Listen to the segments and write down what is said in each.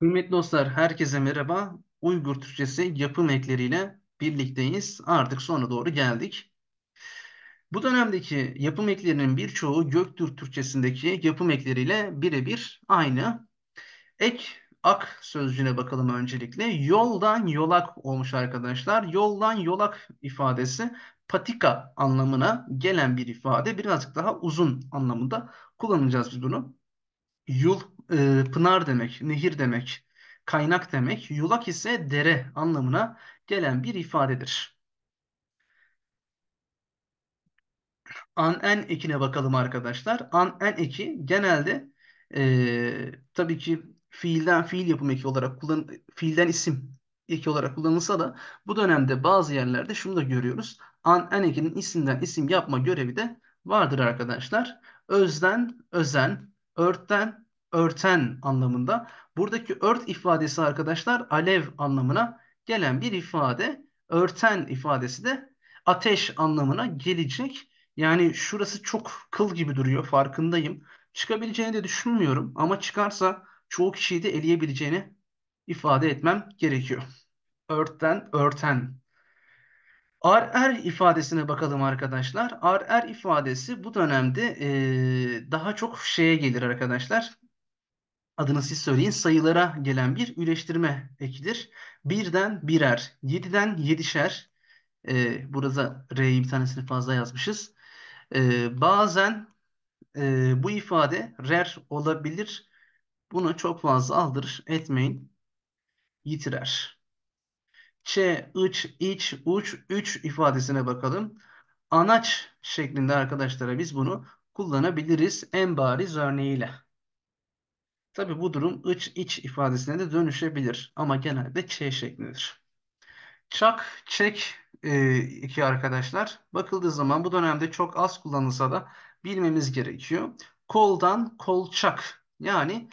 Kıymetli dostlar, herkese merhaba. Uygur Türkçesi yapım ekleriyle birlikteyiz. Artık sona doğru geldik. Bu dönemdeki yapım eklerinin birçoğu Göktürk Türkçesindeki yapım ekleriyle birebir aynı. Ek, ak sözcüğüne bakalım öncelikle. Yoldan yolak olmuş arkadaşlar. Yoldan yolak ifadesi patika anlamına gelen bir ifade. Birazcık daha uzun anlamında kullanacağız biz bunu. Yul e, pınar demek, nehir demek, kaynak demek. Yulak ise dere anlamına gelen bir ifadedir. An-en ekine bakalım arkadaşlar. An-en eki genelde e, tabii ki fiilden fiil yapım eki olarak kullan fiilden isim eki olarak kullanılsa da bu dönemde bazı yerlerde şunu da görüyoruz. An-en ekinin isimden isim yapma görevi de vardır arkadaşlar. Özden özen, örten, örten anlamında. Buradaki ört ifadesi arkadaşlar alev anlamına gelen bir ifade. Örten ifadesi de ateş anlamına gelecek. Yani şurası çok kıl gibi duruyor farkındayım. Çıkabileceğini de düşünmüyorum ama çıkarsa çoğu kişiyi de eleyebileceğini ifade etmem gerekiyor. Örten, örten RR er ifadesine bakalım arkadaşlar. RR er ifadesi bu dönemde e, daha çok şeye gelir arkadaşlar. Adını siz söyleyin. Sayılara gelen bir üleştirme ekidir. Birden birer, yediden yedişer. E, burada R'yi bir tanesini fazla yazmışız. E, bazen e, bu ifade rer olabilir. Bunu çok fazla aldırış etmeyin. Yitirer ç, ıç, iç, uç, üç ifadesine bakalım. Anaç şeklinde arkadaşlara biz bunu kullanabiliriz en bariz örneğiyle. Tabi bu durum ıç, iç ifadesine de dönüşebilir ama genelde ç şeklindedir. Çak, çek e, iki arkadaşlar. Bakıldığı zaman bu dönemde çok az kullanılsa da bilmemiz gerekiyor. Koldan kolçak yani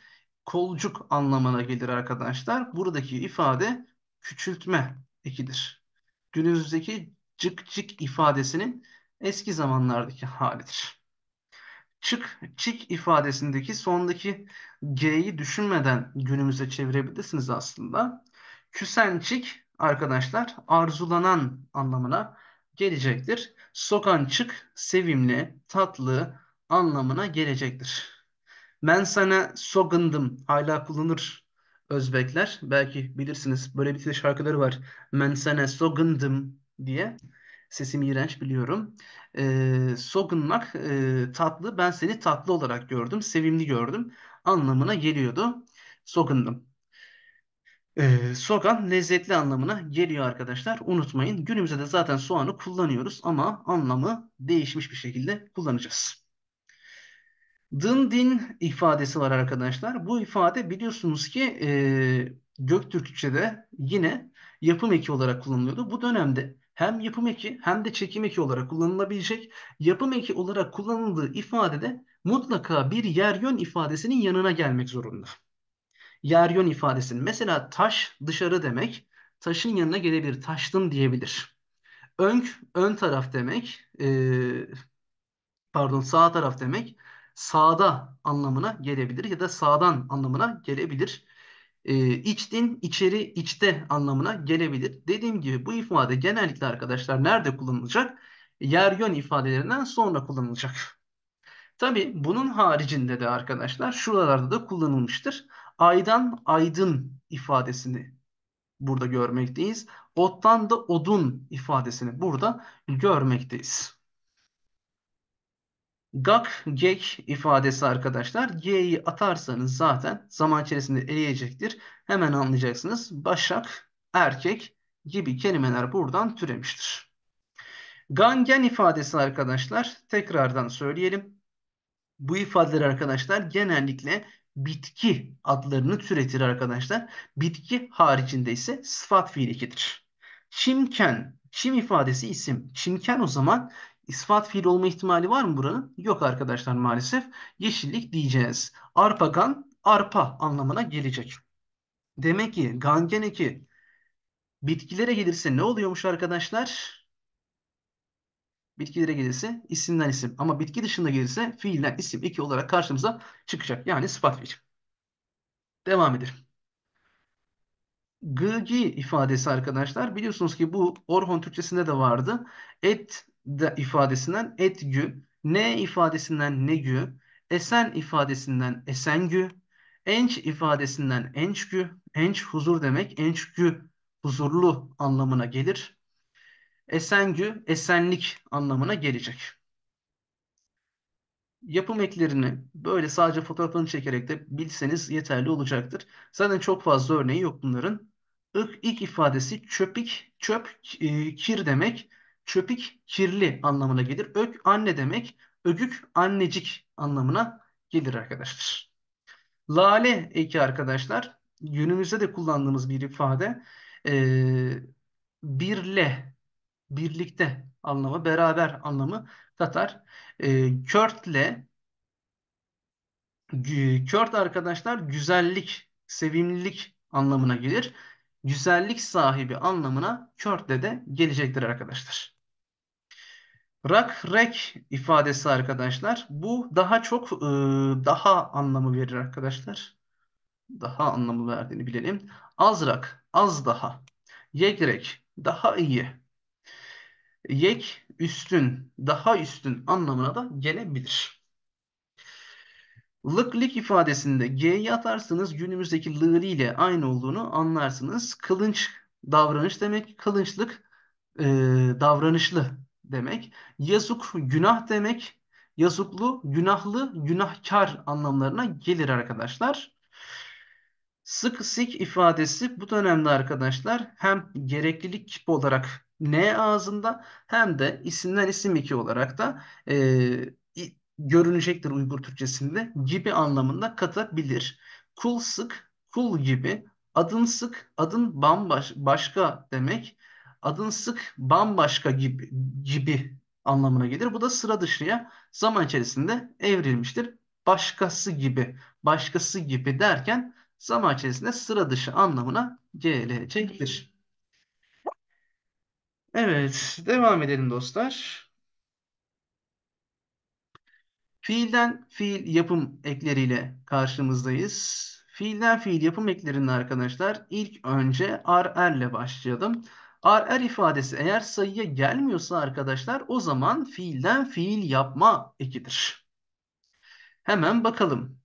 kolcuk anlamına gelir arkadaşlar. Buradaki ifade küçültme ekidir. Günümüzdeki cık cık ifadesinin eski zamanlardaki halidir. Çık çık ifadesindeki sondaki G'yi düşünmeden günümüze çevirebilirsiniz aslında. Küsen çık arkadaşlar arzulanan anlamına gelecektir. çık sevimli, tatlı anlamına gelecektir. Ben sana sogındım hala kullanır Özbekler. Belki bilirsiniz böyle bir şarkıları var. Men sogundum diye. Sesim iğrenç biliyorum. E, sogunmak e, tatlı. Ben seni tatlı olarak gördüm. Sevimli gördüm. Anlamına geliyordu. Sogundum. E, ee, soğan lezzetli anlamına geliyor arkadaşlar. Unutmayın günümüzde de zaten soğanı kullanıyoruz ama anlamı değişmiş bir şekilde kullanacağız. Dın din ifadesi var arkadaşlar. Bu ifade biliyorsunuz ki e, Göktürkçe'de yine yapım eki olarak kullanılıyordu. Bu dönemde hem yapım eki hem de çekim eki olarak kullanılabilecek. Yapım eki olarak kullanıldığı ifadede mutlaka bir yer yön ifadesinin yanına gelmek zorunda. Yer yön ifadesinin mesela taş dışarı demek taşın yanına gelebilir. taştın diyebilir. Önk ön taraf demek. E, pardon sağ taraf demek sağda anlamına gelebilir ya da sağdan anlamına gelebilir. E, içtin, içeri, içte anlamına gelebilir. Dediğim gibi bu ifade genellikle arkadaşlar nerede kullanılacak? Yer yön ifadelerinden sonra kullanılacak. Tabi bunun haricinde de arkadaşlar şuralarda da kullanılmıştır. Aydan aydın ifadesini burada görmekteyiz. Ottan da odun ifadesini burada görmekteyiz. Gak gek ifadesi arkadaşlar. G'yi atarsanız zaten zaman içerisinde eriyecektir. Hemen anlayacaksınız. Başak, erkek gibi kelimeler buradan türemiştir. Gangen ifadesi arkadaşlar tekrardan söyleyelim. Bu ifadeler arkadaşlar genellikle bitki adlarını türetir arkadaşlar. Bitki haricinde ise sıfat fiil Çimken, çim ifadesi isim. Çimken o zaman İsfat fiil olma ihtimali var mı buranın? Yok arkadaşlar maalesef. Yeşillik diyeceğiz. Arpagan, arpa anlamına gelecek. Demek ki gangen bitkilere gelirse ne oluyormuş arkadaşlar? Bitkilere gelirse isimden isim. Ama bitki dışında gelirse fiilden isim iki olarak karşımıza çıkacak. Yani sıfat fiil. Devam edelim. Gıgi ifadesi arkadaşlar. Biliyorsunuz ki bu Orhon Türkçesinde de vardı. Et da ifadesinden etgü, ne ifadesinden negü, esen ifadesinden esengü, enç ifadesinden ençgü, enç huzur demek, ençgü huzurlu anlamına gelir. Esengü, esenlik anlamına gelecek. Yapım eklerini böyle sadece fotoğrafını çekerek de bilseniz yeterli olacaktır. Zaten çok fazla örneği yok bunların. İlk ik ifadesi çöpik, çöp, e, kir demek. Çöpik kirli anlamına gelir. Ök anne demek. Ögük annecik anlamına gelir arkadaşlar. Lale eki arkadaşlar günümüzde de kullandığımız bir ifade e, birle birlikte anlamı beraber anlamı katar. E, körtle kört arkadaşlar güzellik sevimlilik anlamına gelir. Güzellik sahibi anlamına körtle de gelecektir arkadaşlar. Rak rek ifadesi arkadaşlar. Bu daha çok e, daha anlamı verir arkadaşlar. Daha anlamı verdiğini bilelim. Az rak, az daha. Yegrek, daha iyi. Yek, üstün, daha üstün anlamına da gelebilir. Lıklik ifadesinde G'yi atarsınız günümüzdeki lığı ile aynı olduğunu anlarsınız. Kılınç davranış demek, kılınçlık e, davranışlı demek. Yazuk günah demek. Yazuklu, günahlı, günahkar anlamlarına gelir arkadaşlar. Sık sik ifadesi bu dönemde arkadaşlar hem gereklilik olarak N ağzında hem de isimden isim eki olarak da e, görünecektir Uygur Türkçesinde gibi anlamında katabilir. Kul sık, kul gibi, adın sık, adın bambaşka demek adın sık bambaşka gibi, gibi anlamına gelir. Bu da sıra dışıya zaman içerisinde evrilmiştir. Başkası gibi, başkası gibi derken zaman içerisinde sıra dışı anlamına gelecektir. Evet, devam edelim dostlar. Fiilden fiil yapım ekleriyle karşımızdayız. Fiilden fiil yapım eklerinde arkadaşlar ilk önce ar erle başlayalım. Ar er ifadesi eğer sayıya gelmiyorsa arkadaşlar o zaman fiilden fiil yapma ekidir. Hemen bakalım.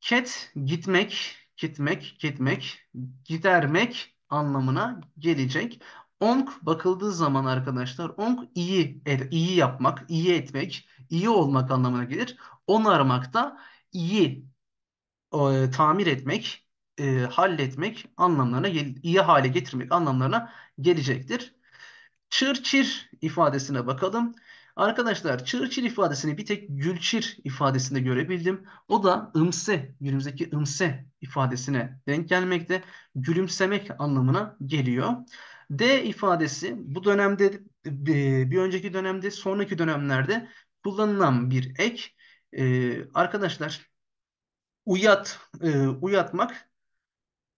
Ket gitmek, gitmek, gitmek, gidermek anlamına gelecek. Onk bakıldığı zaman arkadaşlar onk iyi iyi yapmak, iyi etmek, iyi olmak anlamına gelir. Onarmak da iyi e, tamir etmek, e, halletmek anlamlarına iyi hale getirmek anlamlarına gelecektir. Çır çir ifadesine bakalım. Arkadaşlar çır çir ifadesini bir tek gülçir ifadesinde görebildim. O da ımse, günümüzdeki ımse ifadesine denk gelmekte. Gülümsemek anlamına geliyor. D ifadesi bu dönemde e, bir önceki dönemde sonraki dönemlerde kullanılan bir ek. Ee, arkadaşlar uyat e, uyatmak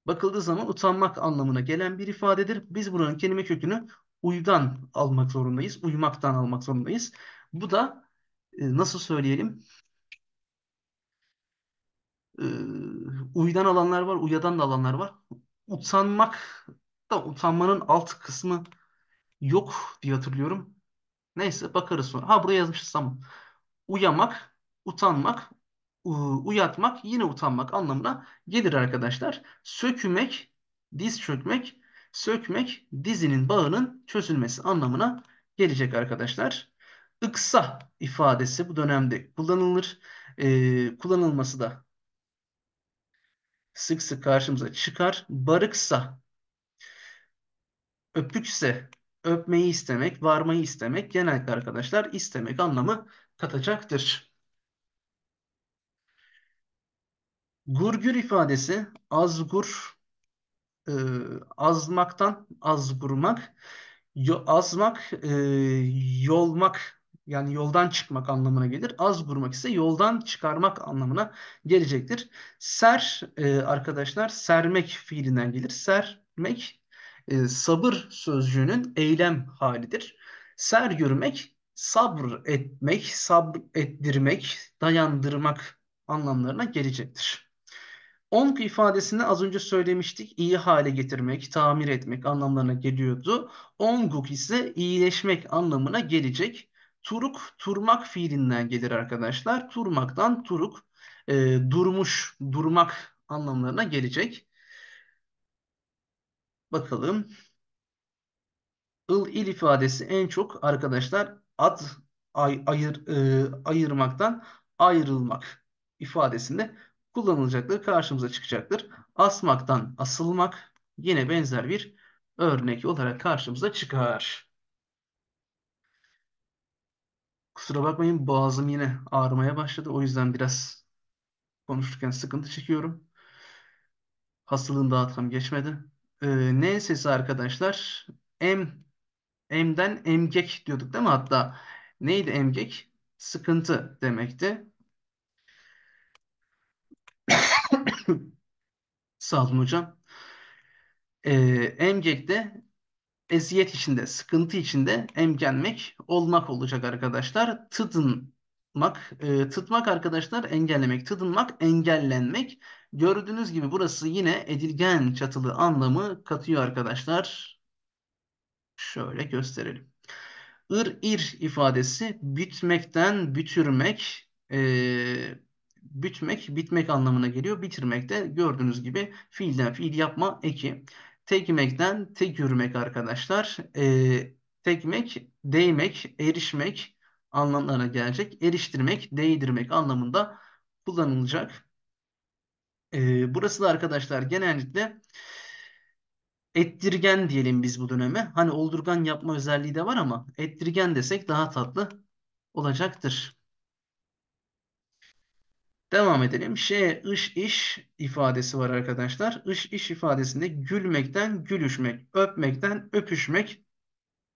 bakıldığı zaman utanmak anlamına gelen bir ifadedir. Biz buranın kelime kökünü uyudan almak zorundayız. Uyumaktan almak zorundayız. Bu da e, nasıl söyleyelim? E, uyudan alanlar var, uyadan da alanlar var. Utanmak da utanmanın alt kısmı yok diye hatırlıyorum. Neyse bakarız sonra. Ha buraya yazmışız tamam. Uyamak, utanmak, uyatmak yine utanmak anlamına gelir arkadaşlar. sökümek diz çökmek, sökmek dizinin bağının çözülmesi anlamına gelecek arkadaşlar. Iksa ifadesi bu dönemde kullanılır. Ee, kullanılması da sık sık karşımıza çıkar. Barıksa, öpükse, öpmeyi istemek, varmayı istemek genellikle arkadaşlar istemek anlamı katacaktır. Gurgür ifadesi azgur e, azmaktan azgurmak azmak e, yolmak yani yoldan çıkmak anlamına gelir. Azgurmak ise yoldan çıkarmak anlamına gelecektir. Ser e, arkadaşlar sermek fiilinden gelir. Sermek e, sabır sözcüğünün eylem halidir. Ser görmek sabır etmek, sabır ettirmek, dayandırmak anlamlarına gelecektir. Onk ifadesini az önce söylemiştik. iyi hale getirmek, tamir etmek anlamlarına geliyordu. Onguk ise iyileşmek anlamına gelecek. Turuk, turmak fiilinden gelir arkadaşlar. Turmaktan turuk, e, durmuş, durmak anlamlarına gelecek. Bakalım. Il, il ifadesi en çok arkadaşlar ad ay, ayır, e, ayırmaktan ayrılmak ifadesinde kullanılacakları karşımıza çıkacaktır. Asmaktan asılmak yine benzer bir örnek olarak karşımıza çıkar. Kusura bakmayın boğazım yine ağrımaya başladı. O yüzden biraz konuşurken sıkıntı çekiyorum. Hastalığın dağıtım geçmedi. Ee, N sesi arkadaşlar M M'den emgek diyorduk değil mi? Hatta neydi emgek? Sıkıntı demekti. Sağ olun hocam. Ee, emgekte eziyet içinde, sıkıntı içinde emgelmek, olmak olacak arkadaşlar. Tadınmak, e, tıtmak arkadaşlar engellemek, tadınmak engellenmek. Gördüğünüz gibi burası yine edilgen çatılı anlamı katıyor arkadaşlar. Şöyle gösterelim. Ir ir ifadesi bitmekten bütürmek, e, Bütmek, bitmek anlamına geliyor. Bitirmek de gördüğünüz gibi fiilden fiil yapma eki. Tekmekten tek yürümek arkadaşlar. E, ee, tekmek, değmek, erişmek anlamlarına gelecek. Eriştirmek, değdirmek anlamında kullanılacak. E, burası da arkadaşlar genellikle ettirgen diyelim biz bu döneme. Hani oldurgan yapma özelliği de var ama ettirgen desek daha tatlı olacaktır. Devam edelim. Ş, ış, iş ifadesi var arkadaşlar. Iş, iş ifadesinde gülmekten gülüşmek, öpmekten öpüşmek,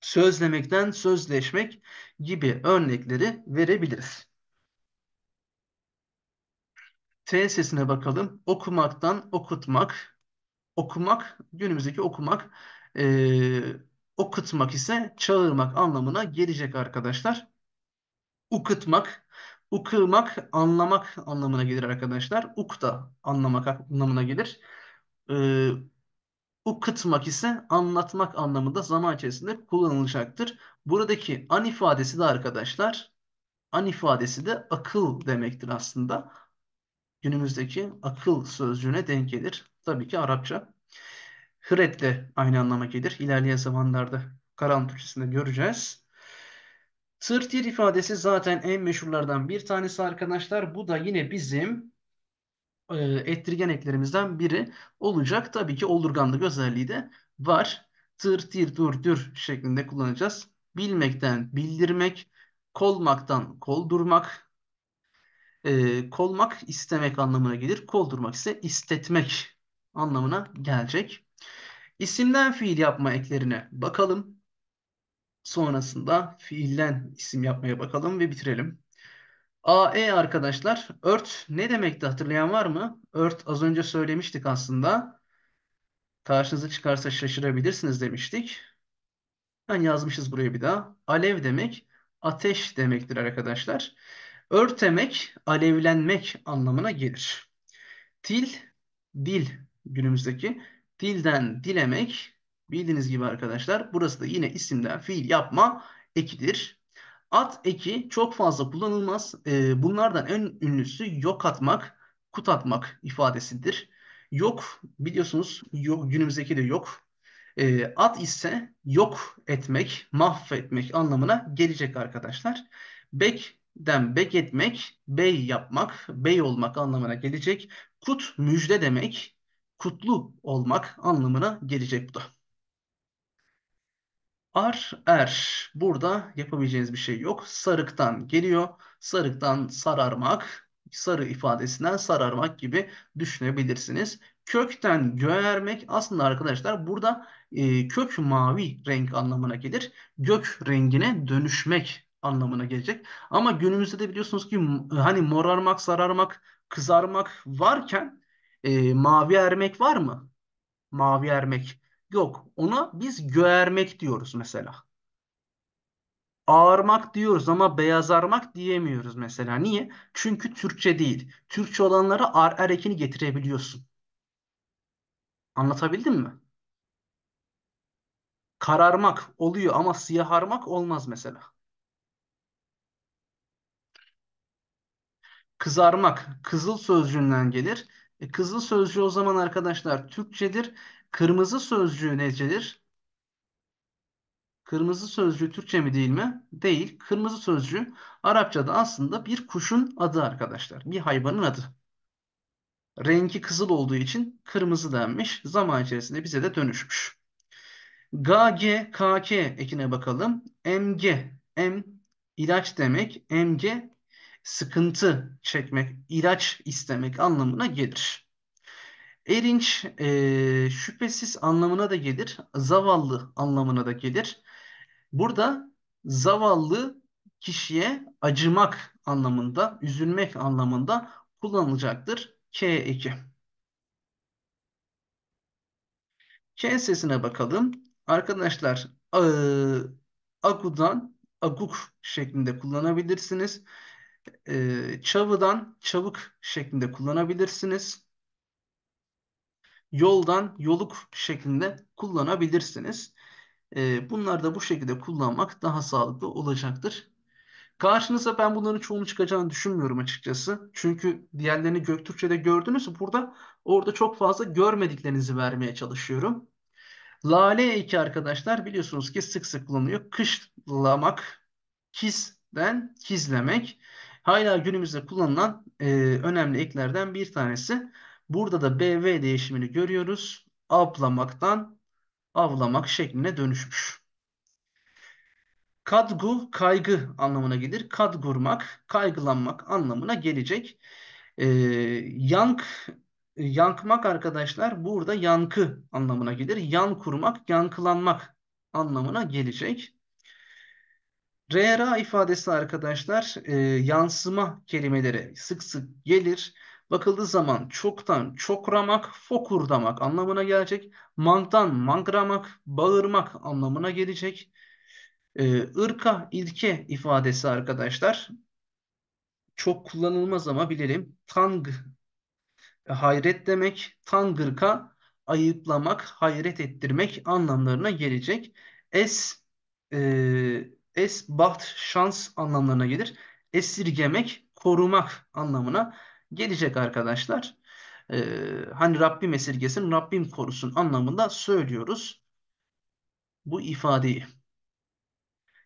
sözlemekten sözleşmek gibi örnekleri verebiliriz. T sesine bakalım. Okumaktan okutmak. Okumak, günümüzdeki okumak, ee, okutmak ise çağırmak anlamına gelecek arkadaşlar. Ukıtmak, Ukılmak, anlamak anlamına gelir arkadaşlar. Uk da anlamak anlamına gelir. Ee, ukıtmak ise anlatmak anlamında zaman içerisinde kullanılacaktır. Buradaki an ifadesi de arkadaşlar, an ifadesi de akıl demektir aslında. Günümüzdeki akıl sözcüğüne denk gelir. Tabii ki Arapça. Hıret de aynı anlama gelir. İlerleyen zamanlarda Karan Türkçesinde göreceğiz. Tırtir ifadesi zaten en meşhurlardan bir tanesi arkadaşlar. Bu da yine bizim e, ettirgen eklerimizden biri olacak. Tabii ki olurganlık özelliği de var. Tırtir, dur, dür şeklinde kullanacağız. Bilmekten bildirmek, kolmaktan koldurmak, e, kolmak istemek anlamına gelir. Koldurmak ise istetmek anlamına gelecek. İsimden fiil yapma eklerine bakalım. Sonrasında fiilden isim yapmaya bakalım ve bitirelim. AE arkadaşlar ört ne demekti hatırlayan var mı? Ört az önce söylemiştik aslında. Karşınıza çıkarsa şaşırabilirsiniz demiştik. Ben yazmışız buraya bir daha. Alev demek ateş demektir arkadaşlar. Örtemek, alevlenmek anlamına gelir. Til, dil günümüzdeki. Dilden dilemek, Bildiğiniz gibi arkadaşlar burası da yine isimden fiil yapma ekidir. At eki çok fazla kullanılmaz. E, bunlardan en ünlüsü yok atmak, kut atmak ifadesidir. Yok biliyorsunuz yok, günümüzdeki de yok. E, at ise yok etmek, mahvetmek anlamına gelecek arkadaşlar. Bek'den bek etmek, bey yapmak, bey olmak anlamına gelecek. Kut müjde demek, kutlu olmak anlamına gelecek bu da. Ar, er. Burada yapabileceğiniz bir şey yok. Sarıktan geliyor. Sarıktan sararmak, sarı ifadesinden sararmak gibi düşünebilirsiniz. Kökten göğermek aslında arkadaşlar burada e, kök mavi renk anlamına gelir. Gök rengine dönüşmek anlamına gelecek. Ama günümüzde de biliyorsunuz ki e, hani morarmak, sararmak, kızarmak varken e, mavi ermek var mı? Mavi ermek. Yok. Ona biz göğermek diyoruz mesela. Ağarmak diyoruz ama beyazarmak diyemiyoruz mesela. Niye? Çünkü Türkçe değil. Türkçe olanlara ar er ekini getirebiliyorsun. Anlatabildim mi? Kararmak oluyor ama siyaharmak olmaz mesela. Kızarmak kızıl sözcüğünden gelir. E, kızıl sözcüğü o zaman arkadaşlar Türkçedir. Kırmızı sözcüğü necedir? Kırmızı sözcüğü Türkçe mi değil mi? Değil. Kırmızı sözcüğü Arapçada aslında bir kuşun adı arkadaşlar. Bir hayvanın adı. Rengi kızıl olduğu için kırmızı denmiş. Zaman içerisinde bize de dönüşmüş. GG, KK ekine bakalım. MG, M ilaç demek. MG sıkıntı çekmek, ilaç istemek anlamına gelir. Erinç e, şüphesiz anlamına da gelir, zavallı anlamına da gelir. Burada zavallı kişiye acımak anlamında, üzülmek anlamında kullanılacaktır K eki. K sesine bakalım. Arkadaşlar e, agudan aguk şeklinde kullanabilirsiniz. E, çavıdan çabuk şeklinde kullanabilirsiniz yoldan yoluk şeklinde kullanabilirsiniz. Ee, bunlar da bu şekilde kullanmak daha sağlıklı olacaktır. Karşınıza ben bunların çoğunu çıkacağını düşünmüyorum açıkçası. Çünkü diğerlerini Göktürkçe'de gördünüz. Burada orada çok fazla görmediklerinizi vermeye çalışıyorum. Lale eki arkadaşlar biliyorsunuz ki sık sık kullanılıyor. Kışlamak, kizden kizlemek. Hala günümüzde kullanılan e, önemli eklerden bir tanesi. Burada da BV değişimini görüyoruz. Avlamaktan avlamak şekline dönüşmüş. Kadgu kaygı anlamına gelir. Kadgurmak, kaygılanmak anlamına gelecek. Ee, yank yankmak arkadaşlar burada yankı anlamına gelir. Yan kurmak, yankılanmak anlamına gelecek. RRA ifadesi arkadaşlar e, yansıma kelimeleri sık sık gelir bakıldığı zaman çoktan çokramak, fokurdamak anlamına gelecek. mantan mangramak bağırmak anlamına gelecek. Ee, ırka, ilke ifadesi arkadaşlar. Çok kullanılmaz ama bilelim. Tang, hayret demek. Tangırka, ayıplamak, hayret ettirmek anlamlarına gelecek. Es, e, es, baht, şans anlamlarına gelir. Esirgemek, korumak anlamına gelecek arkadaşlar. Ee, hani Rabbim esirgesin, Rabbim korusun anlamında söylüyoruz bu ifadeyi.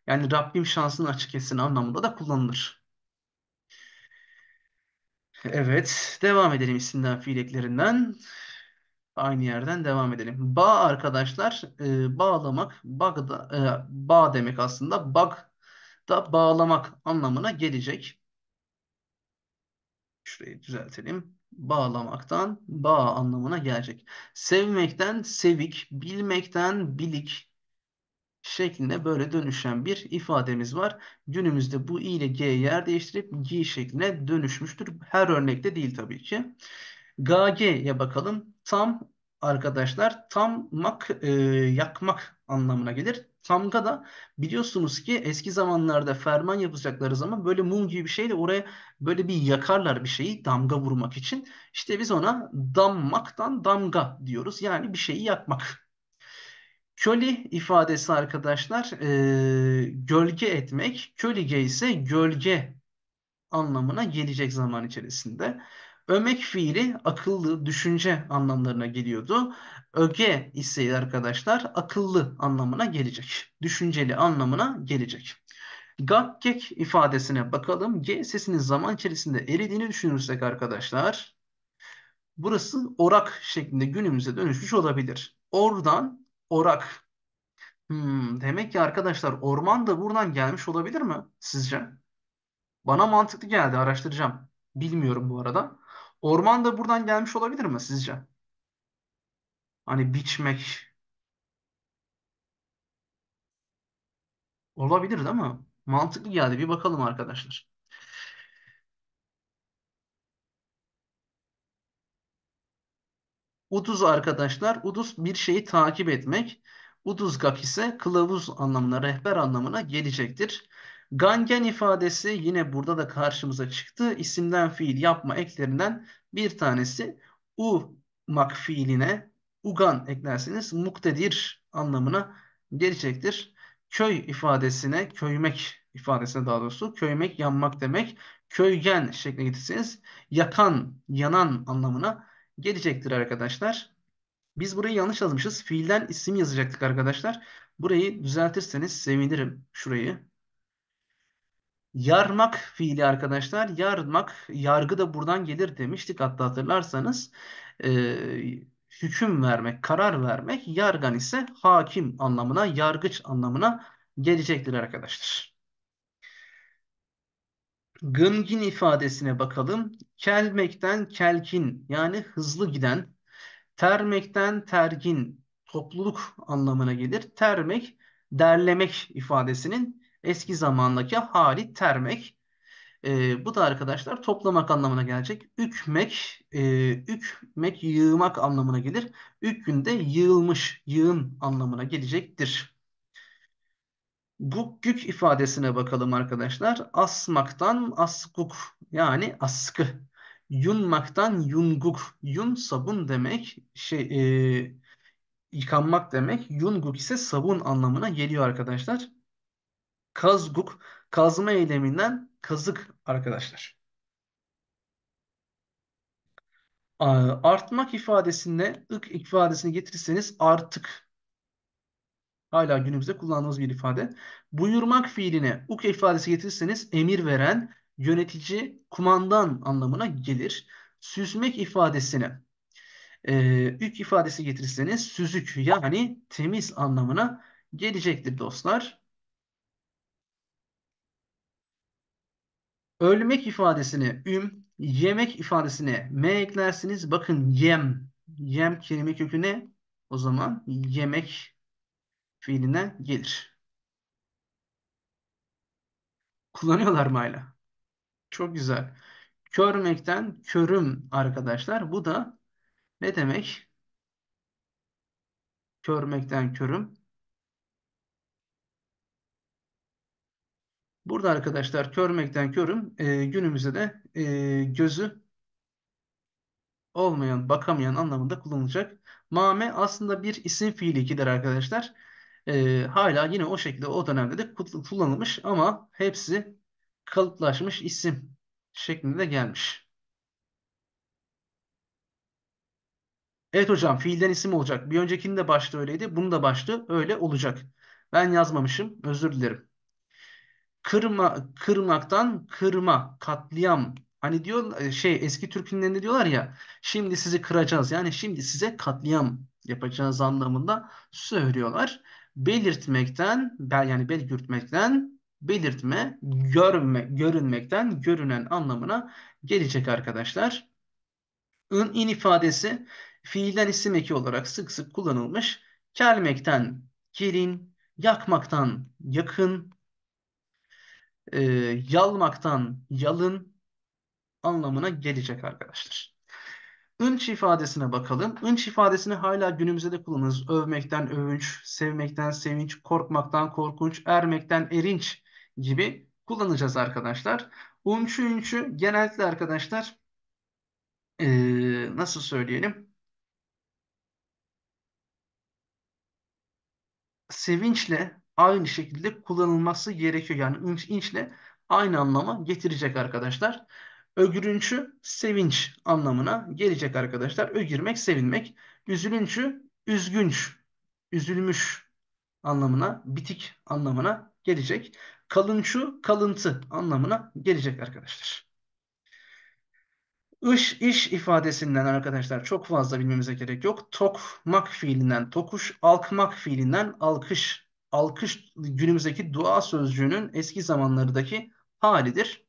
Yani Rabbim şansını açık etsin anlamında da kullanılır. Evet, devam edelim isimden fiileklerinden. Aynı yerden devam edelim. Ba arkadaşlar, e, bağlamak, bag e, bağ demek aslında. Bag da bağlamak anlamına gelecek şurayı düzeltelim. Bağlamaktan bağ anlamına gelecek. Sevmekten sevik, bilmekten bilik şeklinde böyle dönüşen bir ifademiz var. Günümüzde bu i ile g yer değiştirip g şekline dönüşmüştür. Her örnekte değil tabii ki. GG'ye bakalım. Tam arkadaşlar tam mak e, yakmak anlamına gelir. Tamka da biliyorsunuz ki eski zamanlarda ferman yapacakları zaman böyle mum gibi bir şeyle oraya böyle bir yakarlar bir şeyi damga vurmak için. İşte biz ona dammaktan damga diyoruz. Yani bir şeyi yakmak. Köli ifadesi arkadaşlar e, gölge etmek. Kölige ise gölge anlamına gelecek zaman içerisinde. Ömek fiili akıllı, düşünce anlamlarına geliyordu. Öge ise arkadaşlar akıllı anlamına gelecek. Düşünceli anlamına gelecek. Gakkek ifadesine bakalım. G sesinin zaman içerisinde eridiğini düşünürsek arkadaşlar burası orak şeklinde günümüze dönüşmüş olabilir. Oradan orak. Hmm, demek ki arkadaşlar orman da buradan gelmiş olabilir mi sizce? Bana mantıklı geldi araştıracağım. Bilmiyorum bu arada. Orman da buradan gelmiş olabilir mi sizce? Hani biçmek olabilir değil mi? Mantıklı geldi. Bir bakalım arkadaşlar. Uduz arkadaşlar. Uduz bir şeyi takip etmek. Uduzgak ise kılavuz anlamına, rehber anlamına gelecektir. Gangen ifadesi yine burada da karşımıza çıktı. İsimden fiil yapma eklerinden bir tanesi umak fiiline ugan eklerseniz muktedir anlamına gelecektir. Köy ifadesine, köymek ifadesine daha doğrusu köymek yanmak demek. Köygen şekline getirseniz yakan, yanan anlamına gelecektir arkadaşlar. Biz burayı yanlış yazmışız. Fiilden isim yazacaktık arkadaşlar. Burayı düzeltirseniz sevinirim şurayı. Yarmak fiili arkadaşlar. Yarmak, yargı da buradan gelir demiştik hatta hatırlarsanız. E, hüküm vermek, karar vermek. Yargan ise hakim anlamına, yargıç anlamına gelecektir arkadaşlar. Gımgin ifadesine bakalım. Kelmekten kelkin yani hızlı giden. Termekten tergin topluluk anlamına gelir. Termek derlemek ifadesinin Eski zamandaki hali termek. E, bu da arkadaşlar toplamak anlamına gelecek. Ükmek, e, ükmek yığmak anlamına gelir. Ük günde yığılmış, yığın anlamına gelecektir. Bu gük ifadesine bakalım arkadaşlar. Asmaktan askuk yani askı. Yunmaktan yunguk. Yun sabun demek. Şey, e, yıkanmak demek. Yunguk ise sabun anlamına geliyor arkadaşlar kazguk kazma eyleminden kazık arkadaşlar. Ee, artmak ifadesinde ık ifadesini getirirseniz artık hala günümüzde kullandığımız bir ifade. Buyurmak fiiline uk ifadesi getirirseniz emir veren, yönetici, kumandan anlamına gelir. Süzmek ifadesine e, ük ifadesi getirirseniz süzük yani temiz anlamına gelecektir dostlar. Ölmek ifadesine üm, yemek ifadesine m eklersiniz. Bakın yem, yem kelime köküne o zaman yemek fiiline gelir. Kullanıyorlar mı hala? Çok güzel. Körmekten körüm arkadaşlar. Bu da ne demek? Körmekten körüm. Burada arkadaşlar körmekten körüm e, günümüzde de e, gözü olmayan, bakamayan anlamında kullanılacak. Mame aslında bir isim fiili ikidir arkadaşlar. E, hala yine o şekilde o dönemde de kullanılmış ama hepsi kalıplaşmış isim şeklinde gelmiş. Evet hocam fiilden isim olacak. Bir öncekinde başta öyleydi. Bunu da başta öyle olacak. Ben yazmamışım. Özür dilerim kırma kırmaktan kırma katliam hani diyor e, şey eski Türk filmlerinde diyorlar ya şimdi sizi kıracağız yani şimdi size katliam yapacağız anlamında söylüyorlar. Belirtmekten bel yani belirtmekten belirtme görme görünmekten görünen anlamına gelecek arkadaşlar. In in ifadesi fiilden isim eki olarak sık sık kullanılmış. Kelmekten kerin, yakmaktan yakın, e, yalmaktan yalın anlamına gelecek arkadaşlar. Ünç ifadesine bakalım. Ünç ifadesini hala günümüzde de kullanırız. Övmekten övünç, sevmekten sevinç, korkmaktan korkunç, ermekten erinç gibi kullanacağız arkadaşlar. Unçu ünçü genellikle arkadaşlar ee, nasıl söyleyelim? Sevinçle aynı şekilde kullanılması gerekiyor. Yani inç inçle aynı anlama getirecek arkadaşlar. Ögürünçü sevinç anlamına gelecek arkadaşlar. Ögürmek sevinmek. Üzülünçü üzgünç, üzülmüş anlamına, bitik anlamına gelecek. Kalınçu kalıntı anlamına gelecek arkadaşlar. Iş iş ifadesinden arkadaşlar çok fazla bilmemize gerek yok. Tokmak fiilinden tokuş, alkmak fiilinden alkış alkış günümüzdeki dua sözcüğünün eski zamanlardaki halidir.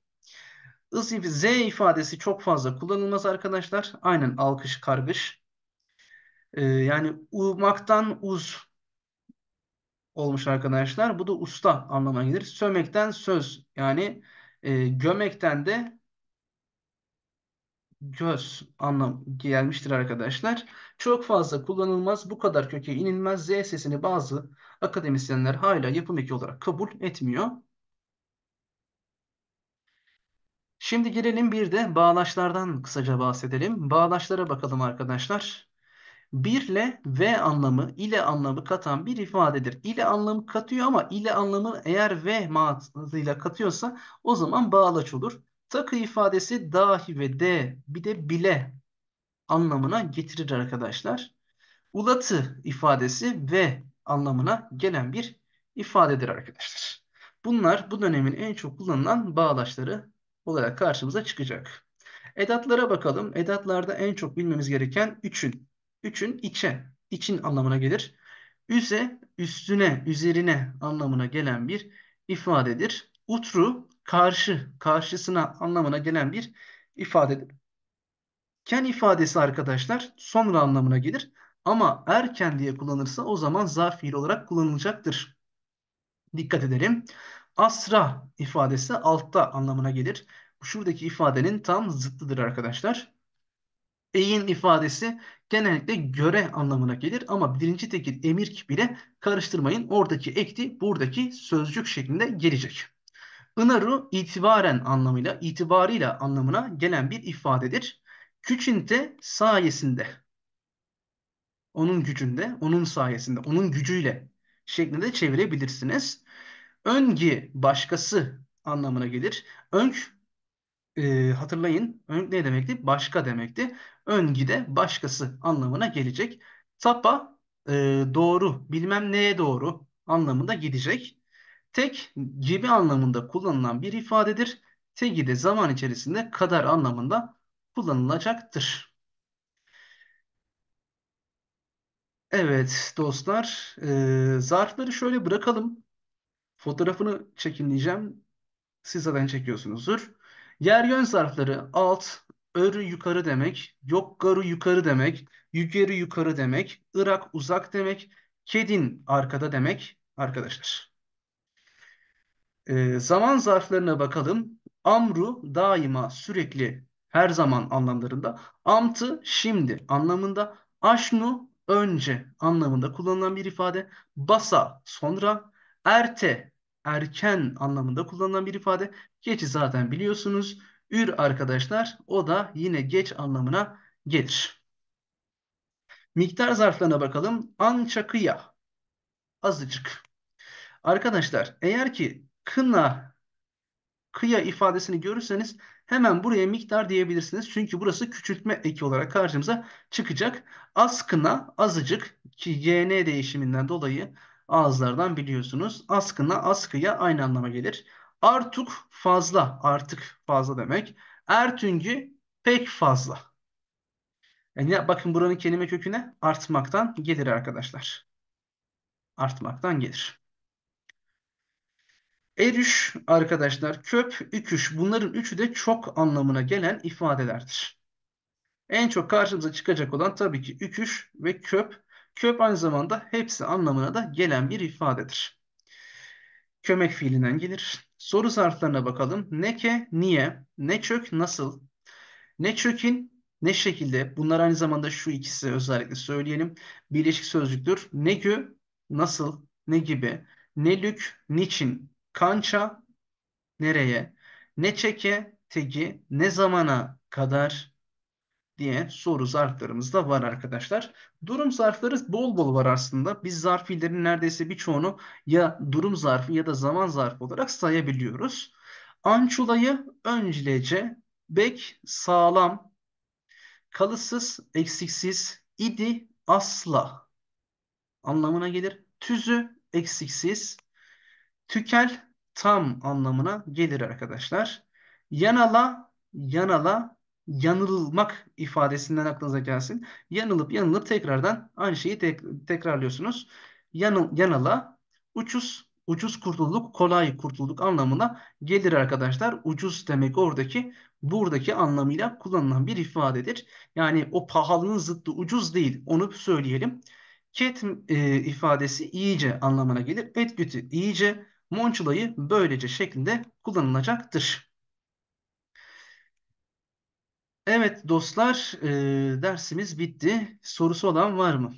Z ifadesi çok fazla kullanılmaz arkadaşlar. Aynen alkış, kargış. Ee, yani umaktan uz olmuş arkadaşlar. Bu da usta anlamına gelir. Sömekten söz yani e, gömekten de göz anlam gelmiştir arkadaşlar. Çok fazla kullanılmaz. Bu kadar köke inilmez. Z sesini bazı akademisyenler hala yapım eki olarak kabul etmiyor. Şimdi gelelim bir de bağlaçlardan kısaca bahsedelim. Bağlaçlara bakalım arkadaşlar. "ile" ve anlamı, ile anlamı katan bir ifadedir. İle anlamı katıyor ama ile anlamı eğer ve mağazıyla katıyorsa o zaman bağlaç olur. Takı ifadesi dahi ve de bir de bile anlamına getirir arkadaşlar. Ulatı ifadesi ve anlamına gelen bir ifadedir arkadaşlar. Bunlar bu dönemin en çok kullanılan bağlaçları olarak karşımıza çıkacak. Edatlara bakalım. Edatlarda en çok bilmemiz gereken üçün. Üçün içe, için anlamına gelir. Üze, üstüne, üzerine anlamına gelen bir ifadedir. Utru, karşı, karşısına anlamına gelen bir ifadedir. Ken ifadesi arkadaşlar sonra anlamına gelir. Ama erken diye kullanırsa o zaman zarf fiil olarak kullanılacaktır. Dikkat edelim. Asra ifadesi altta anlamına gelir. Şuradaki ifadenin tam zıttıdır arkadaşlar. Eyin ifadesi genellikle göre anlamına gelir ama birinci tekil emir bile karıştırmayın. Oradaki ekti buradaki sözcük şeklinde gelecek. Inaru itibaren anlamıyla, itibarıyla anlamına gelen bir ifadedir. Küçünte sayesinde onun gücünde, onun sayesinde, onun gücüyle şeklinde çevirebilirsiniz. Öngi başkası anlamına gelir. Önk e, hatırlayın önk ne demekti? Başka demekti. Öngi de başkası anlamına gelecek. Tapa e, doğru, bilmem neye doğru anlamında gidecek. Tek gibi anlamında kullanılan bir ifadedir. Tegi de zaman içerisinde kadar anlamında kullanılacaktır. Evet dostlar, e, zarfları şöyle bırakalım. Fotoğrafını çekinleyeceğim. Siz zaten çekiyorsunuzdur. Yer yön zarfları alt, örü yukarı demek, yokgarı yukarı demek, yügeri yukarı demek, Irak uzak demek, kedin arkada demek arkadaşlar. E, zaman zarflarına bakalım. Amru daima sürekli her zaman anlamlarında. Amtı şimdi anlamında. Aşnu önce anlamında kullanılan bir ifade. Basa sonra, erte erken anlamında kullanılan bir ifade. Geç'i zaten biliyorsunuz. Ür arkadaşlar o da yine geç anlamına gelir. Miktar zarflarına bakalım. Ançakıya azıcık. Arkadaşlar eğer ki kına kıya ifadesini görürseniz Hemen buraya miktar diyebilirsiniz. Çünkü burası küçültme eki olarak karşımıza çıkacak. Askına azıcık ki gn değişiminden dolayı ağızlardan biliyorsunuz. Askına askıya aynı anlama gelir. Artuk fazla artık fazla demek. Ertüngü pek fazla. Yani e, bakın buranın kelime köküne artmaktan gelir arkadaşlar. Artmaktan gelir. Erüş arkadaşlar köp, üküş bunların üçü de çok anlamına gelen ifadelerdir. En çok karşımıza çıkacak olan tabii ki üküş ve köp. Köp aynı zamanda hepsi anlamına da gelen bir ifadedir. Kömek fiilinden gelir. Soru zarflarına bakalım. Neke, niye, ne çök, nasıl, ne çökin, ne şekilde. Bunlar aynı zamanda şu ikisi özellikle söyleyelim. Birleşik sözcüktür. Ne gö, nasıl, ne gibi, ne lük, niçin, Kança nereye? Ne çeke teki ne zamana kadar diye soru zarflarımız da var arkadaşlar. Durum zarfları bol bol var aslında. Biz zarf fiillerin neredeyse birçoğunu ya durum zarfı ya da zaman zarfı olarak sayabiliyoruz. Ançulayı öncilece, bek sağlam, kalıtsız, eksiksiz, idi asla anlamına gelir. Tüzü eksiksiz, tükel tam anlamına gelir arkadaşlar. Yanala, yanala, yanılmak ifadesinden aklınıza gelsin. Yanılıp yanılıp tekrardan aynı şeyi tek, tekrarlıyorsunuz. Yanı, yanala, ucuz, ucuz kurtulduk, kolay kurtulduk anlamına gelir arkadaşlar. Ucuz demek oradaki, buradaki anlamıyla kullanılan bir ifadedir. Yani o pahalının zıttı ucuz değil, onu söyleyelim. Ket e, ifadesi iyice anlamına gelir. Etgütü iyice, Monchela'yı böylece şeklinde kullanılacaktır. Evet dostlar e, dersimiz bitti. Sorusu olan var mı?